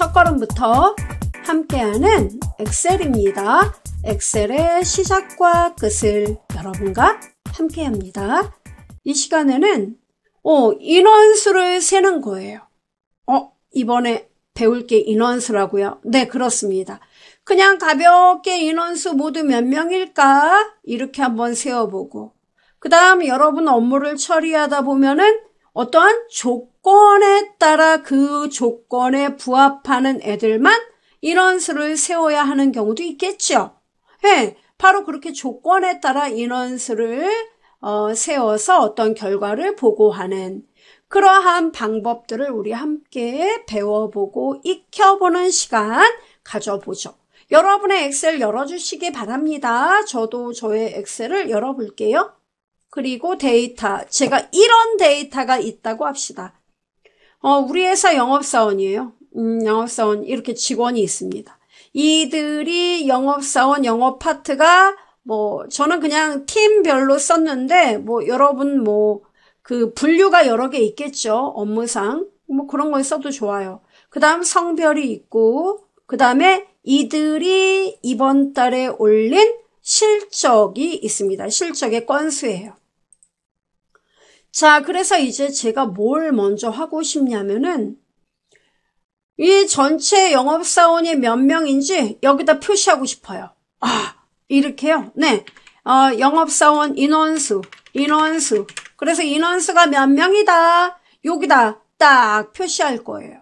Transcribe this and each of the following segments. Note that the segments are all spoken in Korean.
첫걸음부터 함께하는 엑셀입니다. 엑셀의 시작과 끝을 여러분과 함께합니다. 이 시간에는 어, 인원수를 세는 거예요. 어, 이번에 배울 게 인원수라고요? 네, 그렇습니다. 그냥 가볍게 인원수 모두 몇 명일까? 이렇게 한번 세어보고 그 다음 여러분 업무를 처리하다 보면은 어떠한 조건에 따라 그 조건에 부합하는 애들만 인원수를 세워야 하는 경우도 있겠죠. 네, 예, 바로 그렇게 조건에 따라 인원수를 어, 세워서 어떤 결과를 보고하는 그러한 방법들을 우리 함께 배워보고 익혀보는 시간 가져보죠. 여러분의 엑셀 열어주시기 바랍니다. 저도 저의 엑셀을 열어볼게요. 그리고 데이터, 제가 이런 데이터가 있다고 합시다. 어, 우리 회사 영업사원이에요. 음, 영업사원 이렇게 직원이 있습니다. 이들이 영업사원 영업 파트가 뭐 저는 그냥 팀별로 썼는데 뭐 여러분 뭐 그 분류가 여러 개 있겠죠 업무상 뭐 그런 걸 써도 좋아요. 그다음 성별이 있고 그다음에 이들이 이번 달에 올린 실적이 있습니다. 실적의 건수예요. 자, 그래서 이제 제가 뭘 먼저 하고 싶냐면은 이 전체 영업사원이 몇 명인지 여기다 표시하고 싶어요. 아, 이렇게요? 네. 어, 영업사원 인원수, 인원수. 그래서 인원수가 몇 명이다. 여기다 딱 표시할 거예요.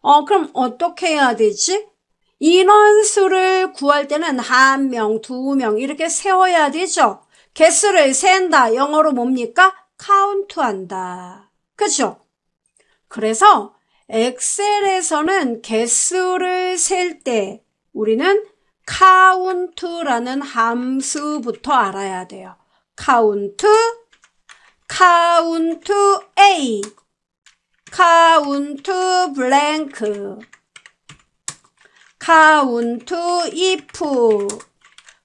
어, 그럼 어떻게 해야 되지? 인원수를 구할 때는 한 명, 두 명 이렇게 세워야 되죠. 개수를 센다. 영어로 뭡니까? 카운트한다. 그렇죠? 그래서 엑셀에서는 개수를 셀 때 우리는 카운트라는 함수부터 알아야 돼요. 카운트, 카운트 A, 카운트 블랭크, 카운트 if,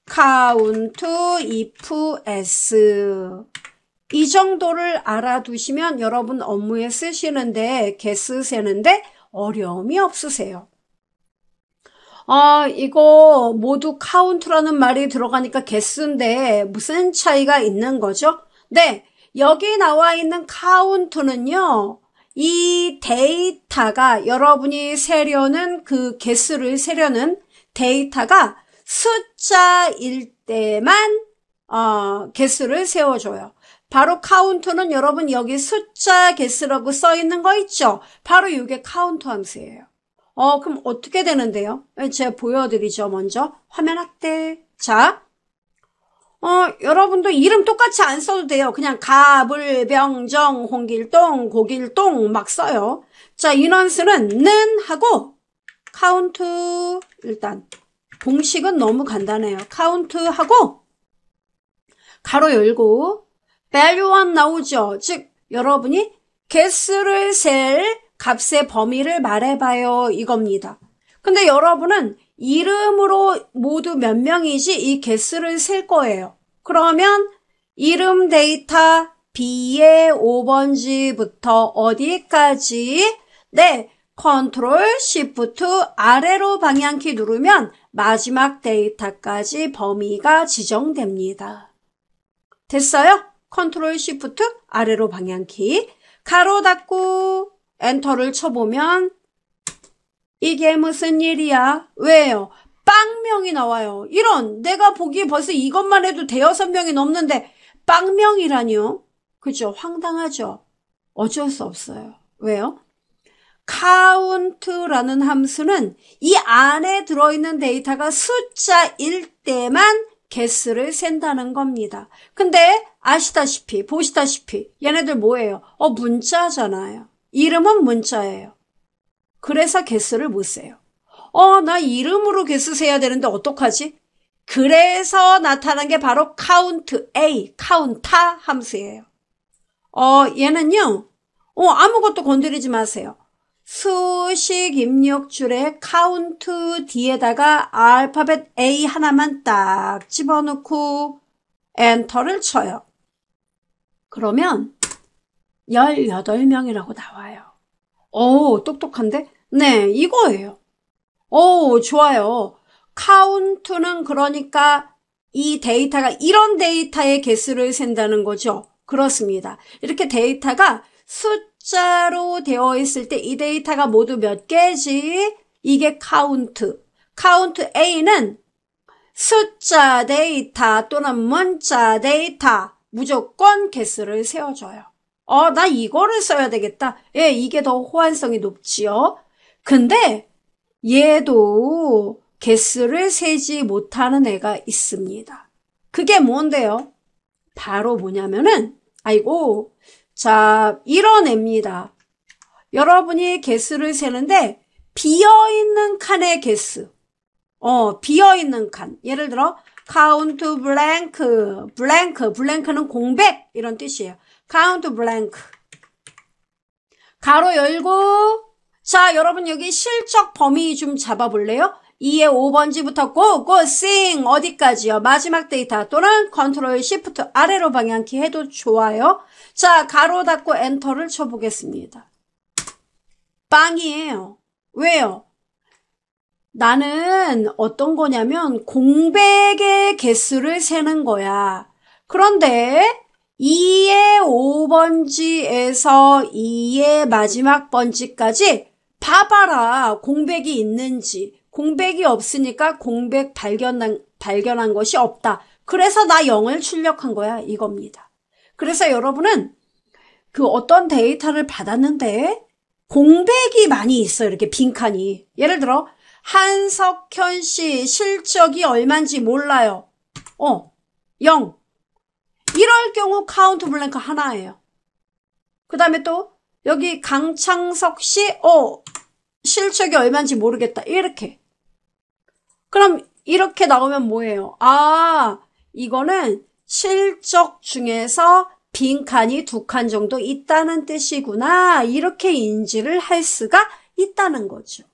카운트 if s 이 정도를 알아두시면 여러분 업무에 쓰시는데, 개수 세는데 어려움이 없으세요. 아, 이거 모두 카운트라는 말이 들어가니까 개수인데 무슨 차이가 있는 거죠? 네, 여기 나와 있는 카운트는요. 이 데이터가 여러분이 세려는 그 개수를 세려는 데이터가 숫자일 때만 어, 개수를 세워줘요. 바로 카운터는 여러분 여기 숫자 개수라고 써 있는 거 있죠? 바로 이게 카운터 함수예요. 어, 그럼 어떻게 되는데요? 예, 제가 보여드리죠, 먼저. 화면 확대. 자. 어, 여러분도 이름 똑같이 안 써도 돼요. 그냥 가불병정, 홍길동, 고길동 막 써요. 자, 인원수는 는 하고 카운트 일단 공식은 너무 간단해요. 카운트하고 가로 열고 value만 나오죠. 즉 여러분이 개수를 셀 값의 범위를 말해봐요 이겁니다. 근데 여러분은 이름으로 모두 몇 명이지 이 개수를 셀 거예요. 그러면 이름 데이터 B의 5번지부터 어디까지 네, 컨트롤 시프트 아래로 방향키 누르면 마지막 데이터까지 범위가 지정됩니다. 됐어요? 컨트롤 시프트 아래로 방향키 가로 닫고 엔터를 쳐보면 이게 무슨 일이야? 왜요? 빵명이 나와요. 이런 내가 보기에 벌써 이것만 해도 대여섯 명이 넘는데 빵명이라니요? 그죠? 황당하죠? 어쩔 수 없어요. 왜요? count라는 함수는 이 안에 들어있는 데이터가 숫자일 때만 개수를 센다는 겁니다. 근데 아시다시피, 보시다시피, 얘네들 뭐예요? 어, 문자잖아요. 이름은 문자예요. 그래서 개수를 못 세요. 어, 나 이름으로 개수 세야 되는데 어떡하지? 그래서 나타난 게 바로 카운트 A, 카운타 함수예요. 어, 얘는요, 어, 아무것도 건드리지 마세요. 수식 입력 줄에 카운트 뒤에다가 알파벳 A 하나만 딱 집어넣고 엔터를 쳐요. 그러면 18명이라고 나와요. 오, 똑똑한데? 네, 이거예요. 오, 좋아요. 카운트는 그러니까 이 데이터가 이런 데이터의 개수를 센다는 거죠. 그렇습니다. 이렇게 데이터가 숫자로 되어 있을 때 이 데이터가 모두 몇 개지? 이게 카운트. 카운트 A는 숫자 데이터 또는 문자 데이터 무조건 개수를 세워줘요. 어, 나 이거를 써야 되겠다. 예, 이게 더 호환성이 높지요. 근데 얘도 개수를 세지 못하는 애가 있습니다. 그게 뭔데요? 바로 뭐냐면은 아이고 자 이런 애입니다. 여러분이 개수를 세는데 비어있는 칸의 개수 어, 비어있는 칸. 예를 들어, count blank, blank, blank는 공백. 이런 뜻이에요. count blank. 가로 열고, 자, 여러분 여기 실적 범위 좀 잡아볼래요? 2에 5번지부터 고고 싱 어디까지요? 마지막 데이터 또는 컨트롤 시프트 아래로 방향키 해도 좋아요. 자 가로 닫고 엔터를 쳐보겠습니다. 빵이에요. 왜요? 나는 어떤 거냐면 공백의 개수를 세는 거야. 그런데 2의 5번지에서 2의 마지막 번지까지 봐봐라. 공백이 있는지. 공백이 없으니까 공백 발견한, 발견한 것이 없다. 그래서 나 0을 출력한 거야. 이겁니다. 그래서 여러분은 그 어떤 데이터를 받았는데 공백이 많이 있어 요 이렇게 빈칸이. 예를 들어, 한석현 씨 실적이 얼만지 몰라요. 어, 0. 이럴 경우 카운트 블랭크 하나예요. 그 다음에 또 여기 강창석 씨, 어, 실적이 얼만지 모르겠다. 이렇게. 그럼 이렇게 나오면 뭐예요? 아, 이거는 실적 중에서 빈칸이 두 칸 정도 있다는 뜻이구나. 이렇게 인지를 할 수가 있다는 거죠.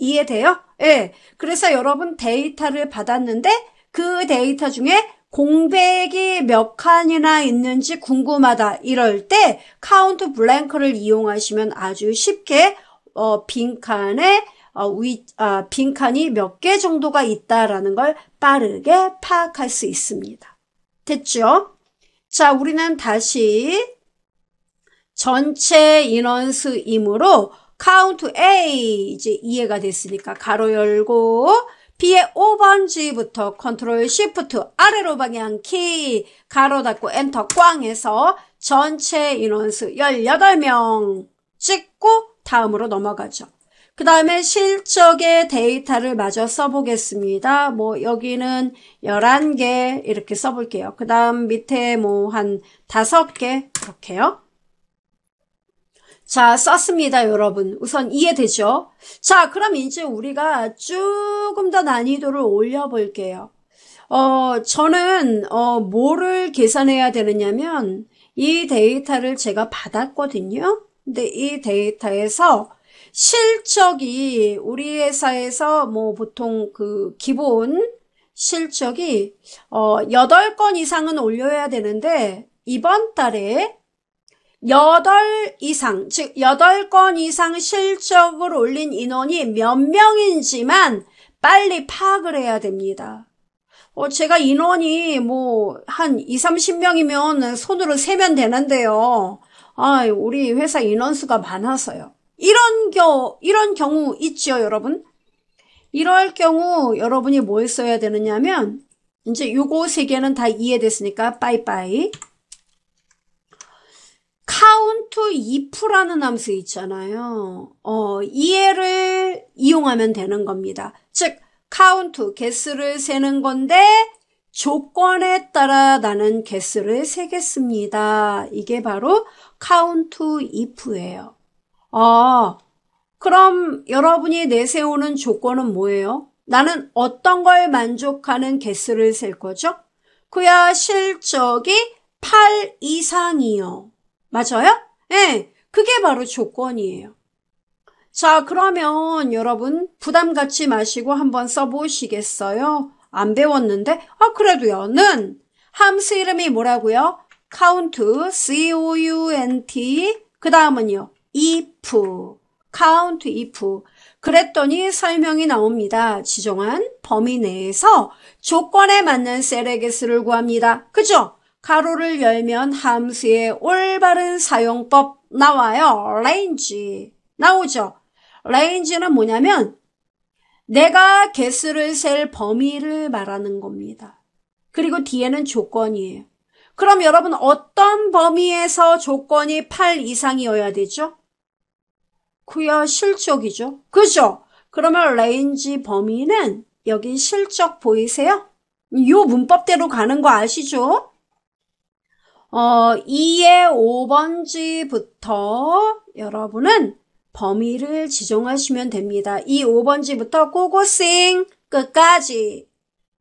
이해돼요? 예. 그래서 여러분 데이터를 받았는데 그 데이터 중에 공백이 몇 칸이나 있는지 궁금하다 이럴 때 카운트 블랭크를 이용하시면 아주 쉽게 어, 빈칸에 어, 위, 아, 빈칸이 몇 개 정도가 있다라는 걸 빠르게 파악할 수 있습니다. 됐죠? 자, 우리는 다시 전체 인원수이므로 카운트 A 이제 이해가 됐으니까 가로 열고 B의 5번지부터 컨트롤 시프트 아래로 방향 키 가로 닫고 엔터 꽝 해서 전체 인원수 18명 찍고 다음으로 넘어가죠. 그 다음에 실적의 데이터를 마저 써보겠습니다. 뭐 여기는 11개 이렇게 써볼게요. 그 다음 밑에 뭐 한 5개 이렇게요. 자, 썼습니다, 여러분. 우선 이해되죠? 자, 그럼 이제 우리가 조금 더 난이도를 올려볼게요. 어, 저는, 어, 뭐를 계산해야 되느냐면, 이 데이터를 제가 받았거든요. 근데 이 데이터에서 실적이 우리 회사에서 뭐 보통 그 기본 실적이 어 8건 이상은 올려야 되는데 이번 달에 8 이상, 즉 8건 이상 실적을 올린 인원이 몇 명인지만 빨리 파악을 해야 됩니다. 어, 제가 인원이 뭐한 2, 30명이면 손으로 세면 되는데요. 아, 우리 회사 인원수가 많아서요. 이런 겨, 이런 경우 있죠, 여러분? 이럴 경우 여러분이 뭘 써야 되느냐면 이제 요거 세 개는 다 이해됐으니까 빠이빠이. 카운트 if라는 함수 있잖아요. 어, 이해를 이용하면 되는 겁니다. 즉, 카운트, 개수를 세는 건데, 조건에 따라 나는 개수를 세겠습니다. 이게 바로 카운트 if예요. 아, 어, 그럼 여러분이 내세우는 조건은 뭐예요? 나는 어떤 걸 만족하는 개수를 셀 거죠? 그야 실적이 8 이상이요. 맞아요? 예, 네, 그게 바로 조건이에요. 자, 그러면 여러분 부담 갖지 마시고 한번 써보시겠어요? 안 배웠는데? 아, 그래도요. 는 함수 이름이 뭐라고요? count, c-o-u-n-t 그 다음은요. if, count if 그랬더니 설명이 나옵니다. 지정한 범위 내에서 조건에 맞는 셀의 개수를 구합니다. 그죠? 가로를 열면 함수의 올바른 사용법 나와요. range 나오죠. range는 뭐냐면 내가 개수를 셀 범위를 말하는 겁니다. 그리고 뒤에는 조건이에요. 그럼 여러분 어떤 범위에서 조건이 8 이상이어야 되죠? 그야 실적이죠. 그죠? 그러면 레인지 범위는 여기 실적 보이세요? 이 문법대로 가는 거 아시죠? 어, 2의 5번지부터 여러분은 범위를 지정하시면 됩니다. 이 5번지부터 꼬고싱 끝까지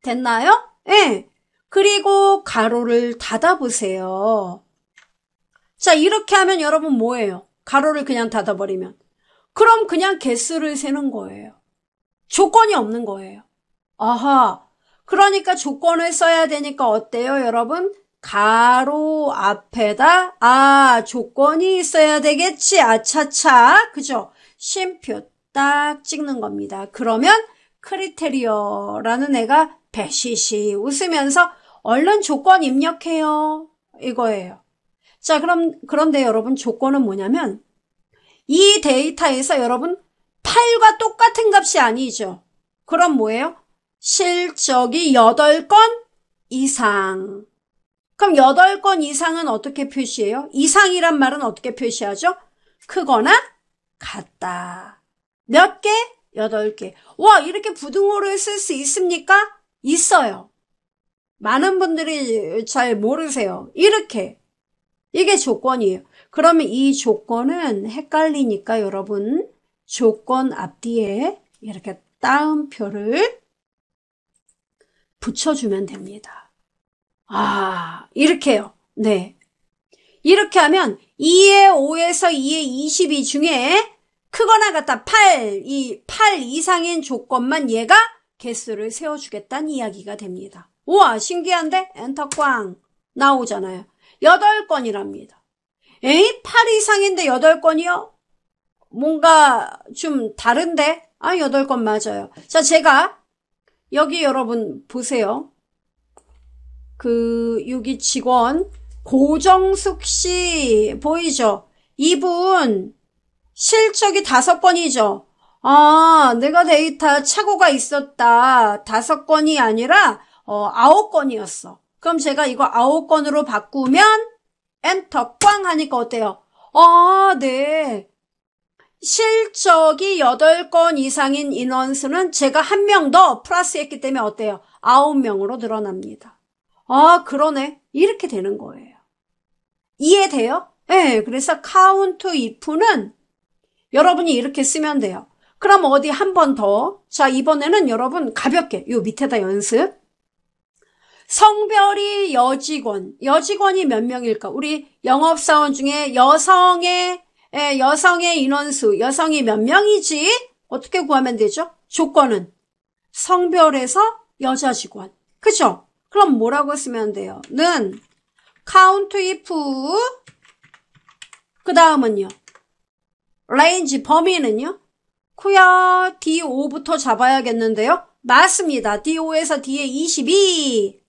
됐나요? 예. 그리고 가로를 닫아보세요. 자, 이렇게 하면 여러분 뭐예요? 가로를 그냥 닫아버리면. 그럼 그냥 개수를 세는 거예요. 조건이 없는 거예요. 아하. 그러니까 조건을 써야 되니까 어때요, 여러분? 가로 앞에다 아 조건이 있어야 되겠지 아차차 그죠? 쉼표 딱 찍는 겁니다. 그러면 크리테리어라는 애가 배시시 웃으면서 얼른 조건 입력해요. 이거예요. 자 그럼 그런데 여러분 조건은 뭐냐면 이 데이터에서 여러분 8과 똑같은 값이 아니죠. 그럼 뭐예요? 실적이 8건 이상 그럼 8건 이상은 어떻게 표시해요? 이상이란 말은 어떻게 표시하죠? 크거나 같다. 몇 개? 8개. 와 이렇게 부등호를 쓸 수 있습니까? 있어요. 많은 분들이 잘 모르세요. 이렇게. 이게 조건이에요. 그러면 이 조건은 헷갈리니까 여러분 조건 앞뒤에 이렇게 따옴표를 붙여주면 됩니다. 아, 이렇게요. 네. 이렇게 하면 2의 5에서 2의 22 중에 크거나 같다 8, 이 8 이상인 조건만 얘가 개수를 세워주겠다는 이야기가 됩니다. 우와 신기한데 엔터 꽝 나오잖아요. 8건이랍니다. 에이 8 이상인데 8건이요? 뭔가 좀 다른데? 아 8건 맞아요. 자 제가 여기 여러분 보세요. 그유기 직원 고정숙 씨 보이죠? 이분 실적이 다섯 건이죠. 아, 내가 데이터 착오가 있었다. 다섯 건이 아니라 어, 아홉 건이었어. 그럼 제가 이거 아홉 건으로 바꾸면 엔터 꽝 하니까 어때요? 아, 네. 실적이 8건 이상인 인원수는 제가 한 명 더 플러스 했기 때문에 어때요? 9명으로 늘어납니다. 아, 그러네. 이렇게 되는 거예요. 이해돼요? 네, 그래서 count if는 여러분이 이렇게 쓰면 돼요. 그럼 어디 한 번 더. 자, 이번에는 여러분 가볍게 요 밑에다 연습. 성별이 여직원. 여직원이 몇 명일까? 우리 영업사원 중에 여성의 예, 여성의 인원수, 여성이 몇 명이지? 어떻게 구하면 되죠? 조건은 성별에서 여자 직원. 그죠? 그럼 뭐라고 쓰면 돼요? 는 count if 그 다음은요. range 범위는요. 쿠야 D5부터 잡아야겠는데요. 맞습니다. D5에서 D에 22.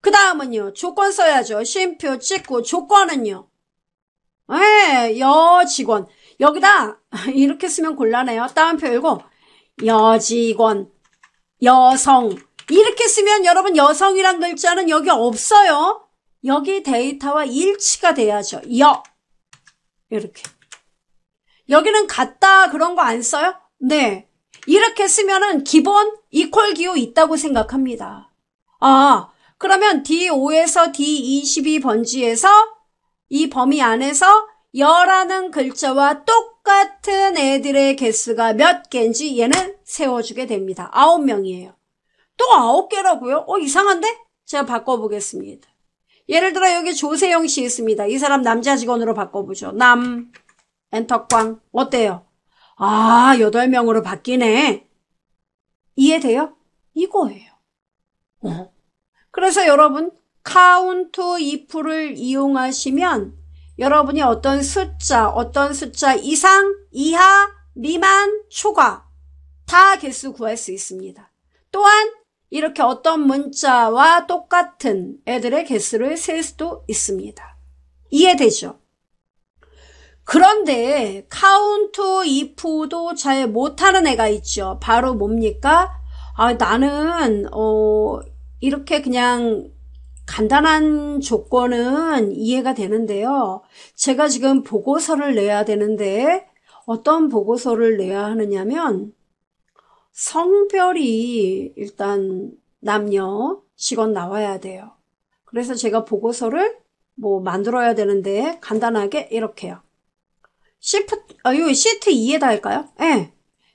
그 다음은요. 조건 써야죠. 쉼표 찍고 조건은요. 예, 여직원. 여기다 이렇게 쓰면 곤란해요. 따옴표 읽고 여직원, 여성, 이렇게 쓰면 여러분 여성이란 글자는 여기 없어요. 여기 데이터와 일치가 돼야죠. 여. 이렇게. 여기는 같다 그런 거 안 써요? 네. 이렇게 쓰면은 기본 이퀄 기호 있다고 생각합니다. 아, 그러면 D5에서 D22번지에서 이 범위 안에서 여라는 글자와 똑같은 애들의 개수가 몇 개인지 얘는 세워주게 됩니다. 9명이에요. 또 아홉 개라고요? 어 이상한데? 제가 바꿔보겠습니다. 예를 들어 여기 조세영 씨 있습니다. 이 사람 남자 직원으로 바꿔보죠. 남 엔터꽝 어때요? 아 8명으로 바뀌네. 이해돼요? 이거예요. 어. 그래서 여러분 카운트 이프를 이용하시면 여러분이 어떤 숫자, 어떤 숫자 이상, 이하, 미만, 초과 다 개수 구할 수 있습니다. 또한 이렇게 어떤 문자와 똑같은 애들의 개수를 셀 수도 있습니다. 이해되죠? 그런데 카운트 이프도 잘 못하는 애가 있죠. 바로 뭡니까? 아, 나는 어 이렇게 그냥 간단한 조건은 이해가 되는데요. 제가 지금 보고서를 내야 되는데 어떤 보고서를 내야 하느냐면 성별이 일단 남녀 직원 나와야 돼요. 그래서 제가 보고서를 뭐 만들어야 되는데 간단하게 이렇게요. 시프트, 아, 요 시트 2에다 할까요? 예. 네.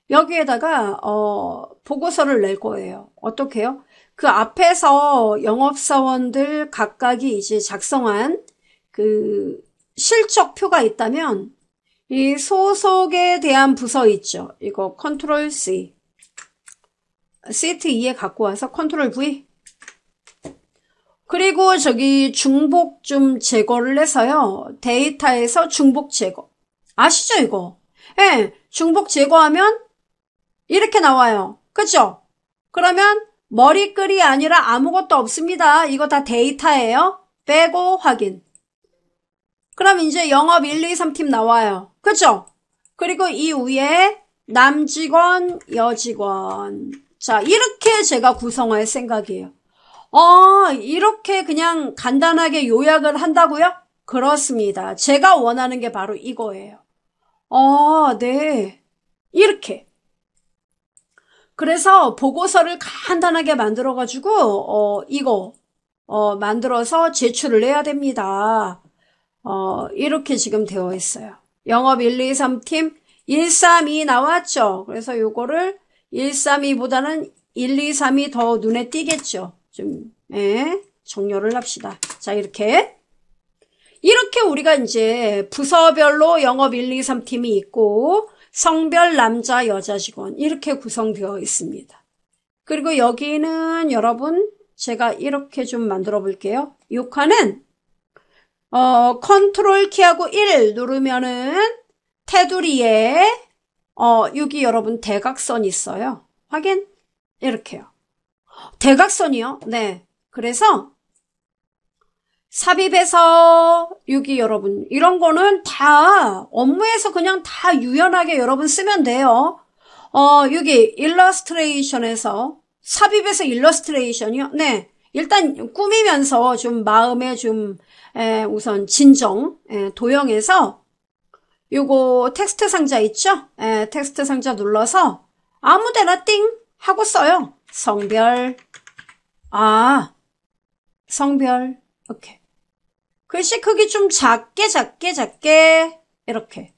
여기에다가 어, 보고서를 낼 거예요. 어떻게요? 그 앞에서 영업사원들 각각이 이제 작성한 그 실적표가 있다면 이 소속에 대한 부서 있죠. 이거 컨트롤 C. 세트 2에 갖고 와서 컨트롤 V 그리고 저기 중복 좀 제거를 해서요. 데이터에서 중복 제거. 아시죠 이거? 예, 중복 제거하면 이렇게 나와요. 그죠? 그러면 머리글이 아니라 아무것도 없습니다. 이거 다 데이터예요. 빼고 확인. 그럼 이제 영업 1, 2, 3팀 나와요. 그죠? 그리고 이 위에 남직원, 여직원. 자 이렇게 제가 구성할 생각이에요. 어 이렇게 그냥 간단하게 요약을 한다고요? 그렇습니다. 제가 원하는 게 바로 이거예요. 어, 네. 이렇게. 그래서 보고서를 간단하게 만들어가지고 어, 이거 어, 만들어서 제출을 해야 됩니다. 어, 이렇게 지금 되어 있어요. 영업 1, 2, 3팀 1, 3, 2 나왔죠. 그래서 요거를 132보다는 1, 2, 3이 더 눈에 띄겠죠. 좀, 예, 정렬을 합시다. 자, 이렇게. 이렇게 우리가 이제 부서별로 영업 1, 2, 3팀이 있고, 성별 남자, 여자 직원, 이렇게 구성되어 있습니다. 그리고 여기는 여러분, 제가 이렇게 좀 만들어 볼게요. 6화는, 어, 컨트롤 키하고 1 누르면은 테두리에 어, 여기 여러분 대각선 있어요. 확인? 이렇게요. 대각선이요? 네. 그래서 삽입에서 여기 여러분 이런 거는 다 업무에서 그냥 다 유연하게 여러분 쓰면 돼요. 어, 여기 일러스트레이션에서 삽입에서 일러스트레이션이요? 네. 일단 꾸미면서 좀 마음에 좀 에, 우선 진정 에, 도형에서 요거 텍스트 상자 있죠? 예, 텍스트 상자 눌러서 아무데나 띵 하고 써요. 성별 아 성별 이렇게 글씨 크기 좀 작게 작게 작게 이렇게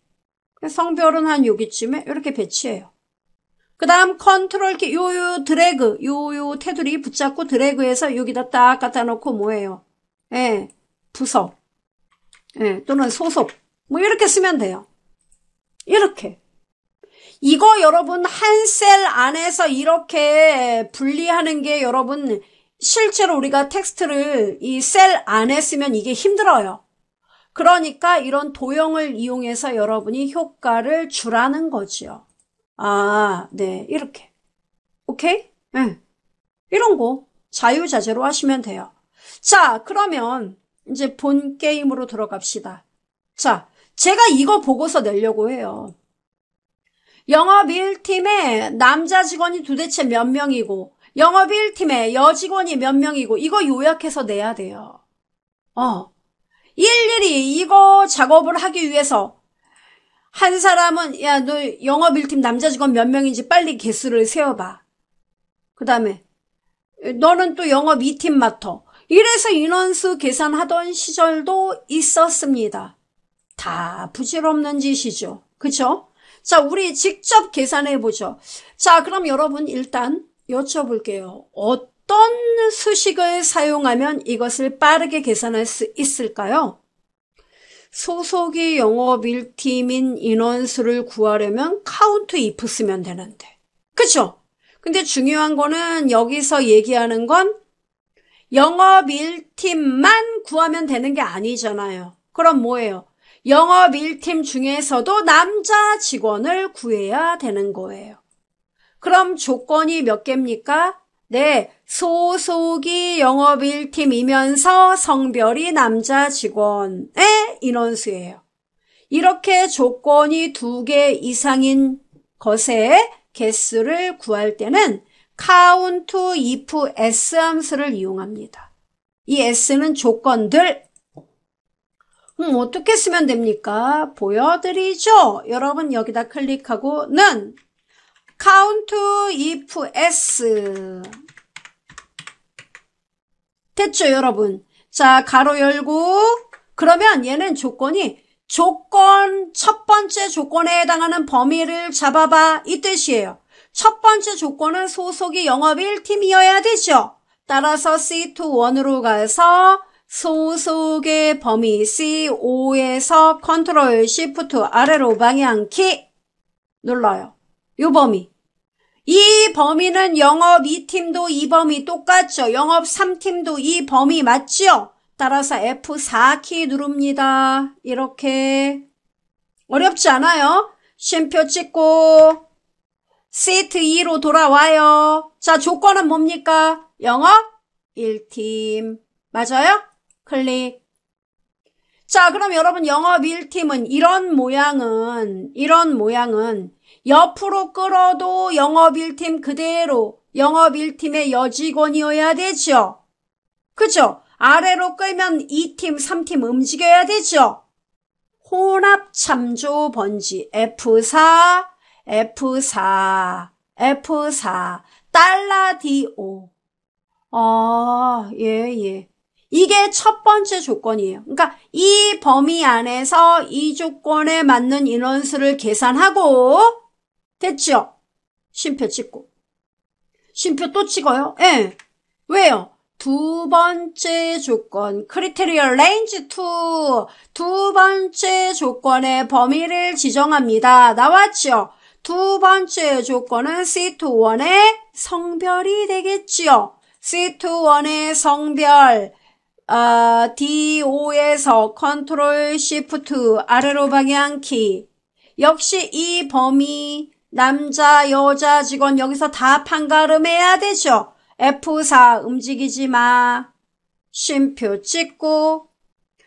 성별은 한 여기쯤에 이렇게 배치해요. 그 다음 컨트롤 키 요요 드래그 요요 테두리 붙잡고 드래그해서 여기다 딱 갖다 놓고 뭐예요? 예 부서 예 또는 소속 뭐 이렇게 쓰면 돼요. 이렇게. 이거 여러분 한 셀 안에서 이렇게 분리하는 게 여러분 실제로 우리가 텍스트를 이 셀 안에 쓰면 이게 힘들어요. 그러니까 이런 도형을 이용해서 여러분이 효과를 주라는 거지요. 아, 네, 이렇게. 오케이? 네. 이런 거 자유자재로 하시면 돼요. 자, 그러면 이제 본 게임으로 들어갑시다. 자, 제가 이거 보고서 내려고 해요. 영업 1팀에 남자 직원이 도대체 몇 명이고 영업 1팀에 여직원이 몇 명이고 이거 요약해서 내야 돼요. 어. 일일이 이거 작업을 하기 위해서 한 사람은 야 너 영업 1팀 남자 직원 몇 명인지 빨리 개수를 세어봐. 그 다음에 너는 또 영업 2팀 맡어. 이래서 인원수 계산하던 시절도 있었습니다. 다 부질없는 짓이죠. 그쵸? 자, 우리 직접 계산해 보죠. 자, 그럼 여러분 일단 여쭤볼게요. 어떤 수식을 사용하면 이것을 빠르게 계산할 수 있을까요? 소속이 영업 일팀인 인원수를 구하려면 카운트 if 쓰면 되는데. 그쵸? 근데 중요한 거는 여기서 얘기하는 건 영업 일팀만 구하면 되는 게 아니잖아요. 그럼 뭐예요? 영업 1팀 중에서도 남자 직원을 구해야 되는 거예요. 그럼 조건이 몇 개입니까? 네, 소속이 영업 1팀이면서 성별이 남자 직원의 인원수예요. 이렇게 조건이 두 개 이상인 것의 개수를 구할 때는 count if s 함수를 이용합니다. 이 s는 조건들, 음, 어떻게 쓰면 됩니까? 보여드리죠. 여러분 여기다 클릭하고 는 count if s 됐죠 여러분? 자 가로 열고 그러면 얘는 조건이 조건 첫 번째 조건에 해당하는 범위를 잡아봐 이 뜻이에요. 첫 번째 조건은 소속이 영업 일팀이어야 되죠. 따라서 C2 1으로 가서 소속의 범위 C5에서 컨트롤 Shift 아래로 방향키 눌러요. 요 범위. 이 범위는 영업 2팀도 이 범위 똑같죠. 영업 3팀도 이 범위 맞죠 따라서 F4키 누릅니다. 이렇게. 어렵지 않아요? 쉼표 찍고 세트 2로 돌아와요. 자, 조건은 뭡니까? 영업 1팀. 맞아요? 클릭. 자, 그럼 여러분 영업 1팀은 이런 모양은 이런 모양은 옆으로 끌어도 영업 1팀 그대로 영업 1팀의 여직원이어야 되죠. 그죠? 아래로 끌면 2팀, 3팀 움직여야 되죠. 혼합 참조 번지 F4, F4, F4, 달라 D5. 아, 예, 예. 이게 첫 번째 조건이에요. 그러니까 이 범위 안에서 이 조건에 맞는 인원수를 계산하고 됐죠? 심표 찍고 심표또 찍어요? 예. 네. 왜요? 두 번째 조건, 크리테리얼 레인지 2, 두 번째 조건의 범위를 지정합니다. 나왔죠? 두 번째 조건은 C21의 성별이 되겠지요. C21의 성별, 아, 어, D5에서 컨트롤 시프트 아래로 방향키 역시 이 범위 남자 여자 직원 여기서 다 판가름해야 되죠. F4 움직이지 마. 쉼표 찍고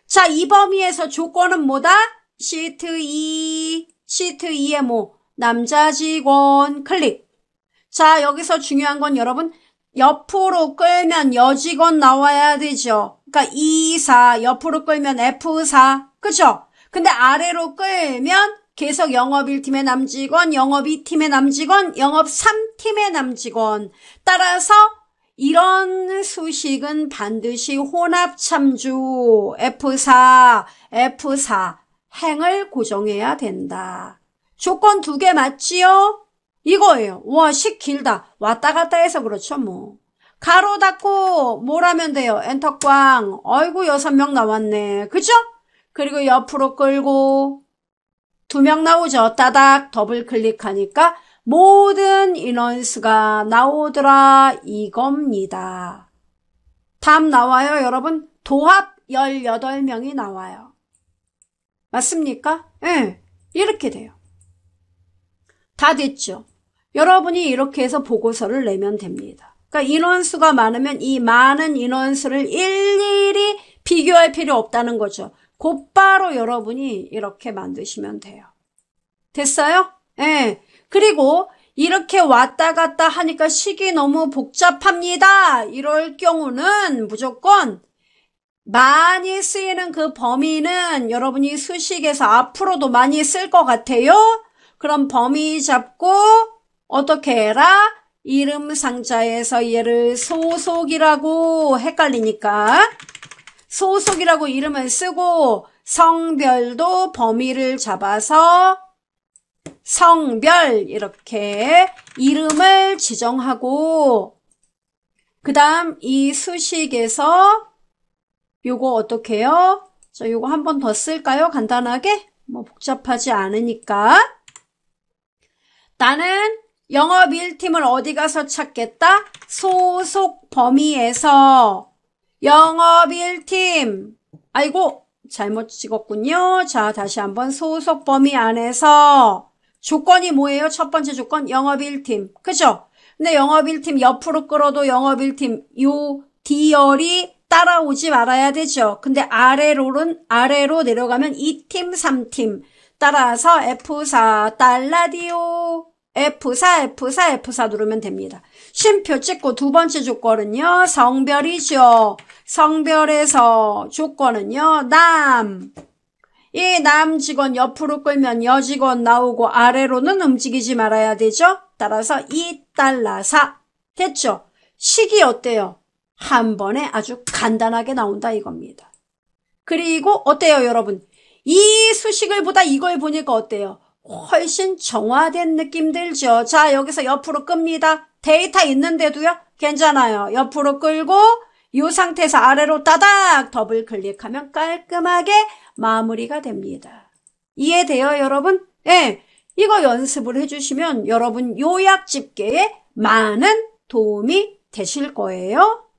자, 이 범위에서 조건은 뭐다? 시트 2, 시트 2에 뭐 남자 직원 클릭. 자, 여기서 중요한 건 여러분 옆으로 끌면 여직원 나와야 되죠. 그러니까 2, 4 옆으로 끌면 F4 그죠 근데 아래로 끌면 계속 영업 1팀의 남직원, 영업 2팀의 남직원, 영업 3팀의 남직원 따라서 이런 수식은 반드시 혼합참주 F4, F4 행을 고정해야 된다. 조건 두 개 맞지요? 이거예요. 와, 식 길다. 왔다 갔다 해서 그렇죠, 뭐. 가로 닫고 뭘 하면 돼요? 엔터꽝. 아이고 여섯 명 나왔네. 그죠? 그리고 옆으로 끌고 두 명 나오죠. 따닥 더블 클릭하니까 모든 인원수가 나오더라 이겁니다. 답 나와요 여러분? 도합 18명이 나와요. 맞습니까? 예, 네, 이렇게 돼요. 다 됐죠? 여러분이 이렇게 해서 보고서를 내면 됩니다. 그러니까 인원수가 많으면 이 많은 인원수를 일일이 비교할 필요 없다는 거죠. 곧바로 여러분이 이렇게 만드시면 돼요. 됐어요? 예. 네. 그리고 이렇게 왔다 갔다 하니까 식이 너무 복잡합니다. 이럴 경우는 무조건 많이 쓰이는 그 범위는 여러분이 수식에서 앞으로도 많이 쓸 것 같아요. 그럼 범위 잡고 어떻게 해라? 이름 상자에서 얘를 소속이라고 헷갈리니까 소속이라고 이름을 쓰고 성별도 범위를 잡아서 성별 이렇게 이름을 지정하고 그 다음 이 수식에서 요거 어떻게 해요? 저 요거 한 번 더 쓸까요? 간단하게? 뭐 복잡하지 않으니까 나는 영업 일팀을 어디 가서 찾겠다? 소속 범위에서 영업 일팀 아이고 잘못 찍었군요. 자 다시 한번 소속 범위 안에서 조건이 뭐예요? 첫 번째 조건 영업 일팀 그죠? 근데 영업 일팀 옆으로 끌어도 영업 일팀요 D열이 따라오지 말아야 되죠. 근데 아래로는 아래로 내려가면 2팀, 3팀 따라서 F4 달라디오 F4, F4, F4 누르면 됩니다. 쉼표 찍고 두 번째 조건은요. 성별이죠. 성별에서 조건은요. 남. 이 남 직원 옆으로 끌면 여직원 나오고 아래로는 움직이지 말아야 되죠. 따라서 이달라사 됐죠? 식이 어때요? 한 번에 아주 간단하게 나온다 이겁니다. 그리고 어때요 여러분? 이 수식을 보다 이걸 보니까 어때요? 훨씬 정화된 느낌 들죠. 자, 여기서 옆으로 끕니다. 데이터 있는데도요. 괜찮아요. 옆으로 끌고 이 상태에서 아래로 따닥 더블 클릭하면 깔끔하게 마무리가 됩니다. 이해돼요, 여러분? 예. 네, 이거 연습을 해주시면 여러분 요약 집계에 많은 도움이 되실 거예요.